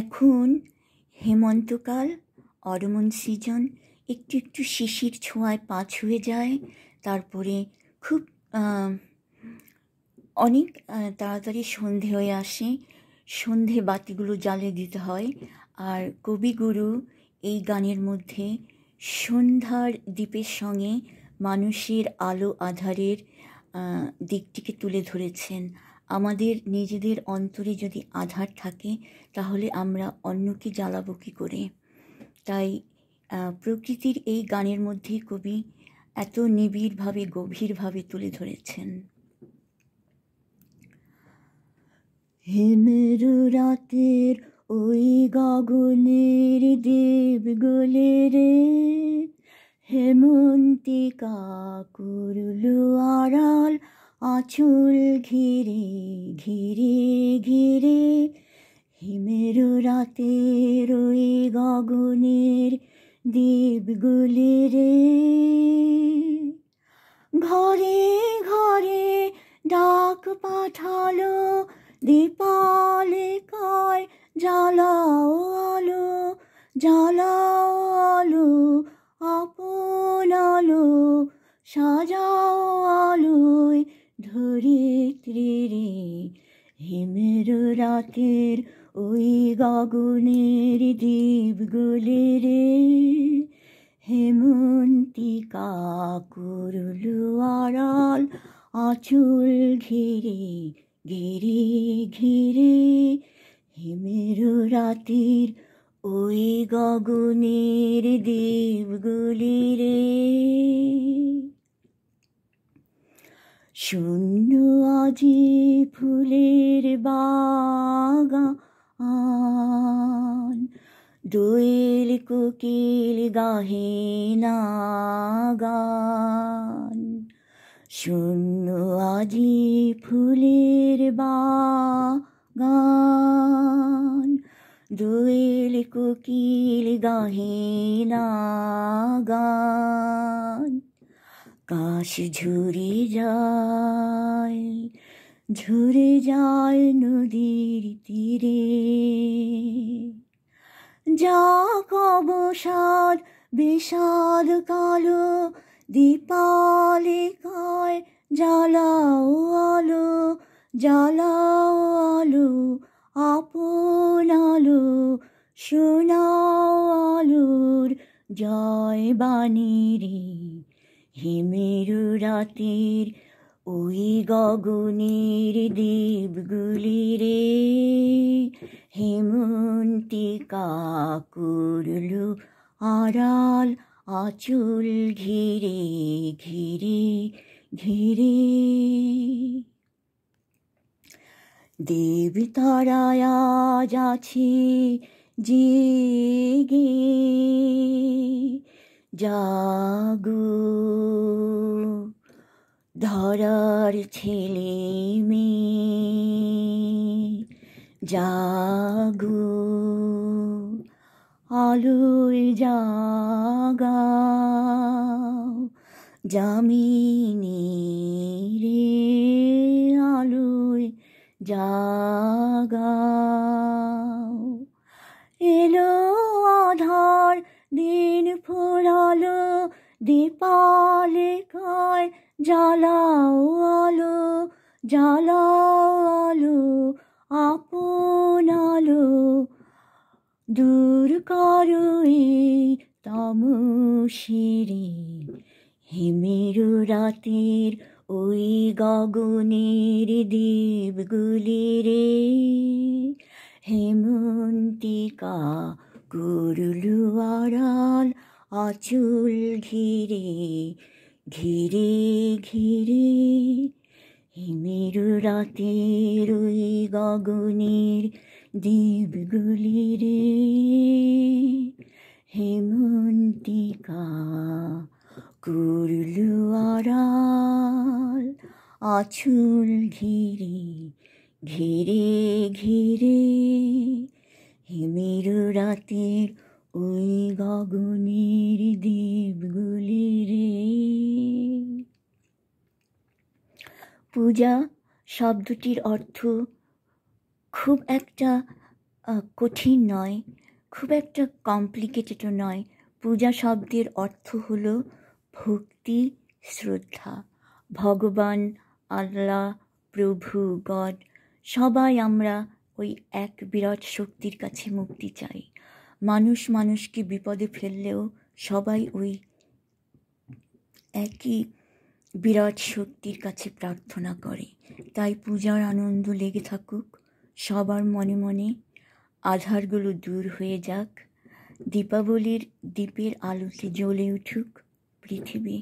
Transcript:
এখন হেমন্তকাল অরমন সিজন একটু একটু শিশির ছোঁয়ায় পা ছুঁয়ে যায় তারপরে খুব অনেক তাড়াতাড়ি সন্ধে হয়ে আসে সন্ধে বাতিগুলো জ্বালে দিতে হয় আর কবিগুরু এই গানের মধ্যে সন্ধ্যার দ্বীপের সঙ্গে মানুষের আলো আধারের দিকটিকে তুলে ধরেছেন আমাদের নিজেদের অন্তরে যদি আধার থাকে তাহলে আমরা অন্যকে জ্বালাব কী করে তাই প্রকৃতির এই গানের মধ্যে কবি এত নিবিড়ভাবে গভীরভাবে তুলে ধরেছেন হেমের রাতের ওই গগনের দেব গোলে রে হেমন্তিকা করল আড়াল আঁচল ঘিরে ঘিরে ঘিরে হিমের রাতে রই গগনের দ্বীপগুলি রে ঘরে ঘরে ডাক পাঠালো কয় জ্বালাও রাতের ওই গগনের দ্বীপগুলি রে হেমন্তিকা করল আড়াল আচুল ঘিরে ঘিরে ঘিরে হেমের রাতের ওই গগনের দ্বীপগুলি রে শূন্য আজি ফুলের বাগান দোয়েল কুকিল গাহে গান শূন্য আজি ফুলের বাগান দোয়েল কোকিল গাহে গান আকাশ ঝুরে যায় ঝুরে যায় নদীর তীরে যা অবসাদ বিষাদ কালো দীপালিকায় জ্বালাও আলো জ্বালাও আলো আপন আলো সোনাও আলোর জয় বাণী রে হিমেরু রাতের ওই গগনের দেবগুলি রে হেমন্তিকা করল আড়াল আচুল ঘিরে ঘিরে ঘিরে দেবতারায় আজ আছে জিগে জাগু ধরার ছেলে মেয়ে জাগু আলোয় জাগা জামিনী রে আলোয় জাগা এলো আধার দিন ফুরালো দীপালে কয় জ্বালাও আলো জ্বালাও আলো আপন আলো দূর করো এই হেমেরু রাতের ওই গগনের দেবগুলি রে হেমন্তিকা গুরুলু আড়াল আচুল ঘিরে ঘিরে ঘিরে হিমেরু রাতের ওই গগনের দ্বীপগুলি রে হেমন্তিকা করলু আড়াল আছুল ঘিরে ঘিরে ঘিরে হিমেরু রাতের ওই গগনের দ্বীপগুলি রে পূজা শব্দটির অর্থ খুব একটা কঠিন নয় খুব একটা কমপ্লিকেটেডও নয় পূজা শব্দের অর্থ হল ভক্তি শ্রদ্ধা ভগবান আল্লাহ প্রভু গড সবাই আমরা ওই এক বিরাট শক্তির কাছে মুক্তি চাই মানুষ মানুষকে বিপদে ফেললেও সবাই ওই একই বিরাট শক্তির কাছে প্রার্থনা করে তাই পূজার আনন্দ লেগে থাকুক সবার মনে মনে আধারগুলো দূর হয়ে যাক দীপাবলির দ্বীপের আলোতে জ্বলে উঠুক পৃথিবী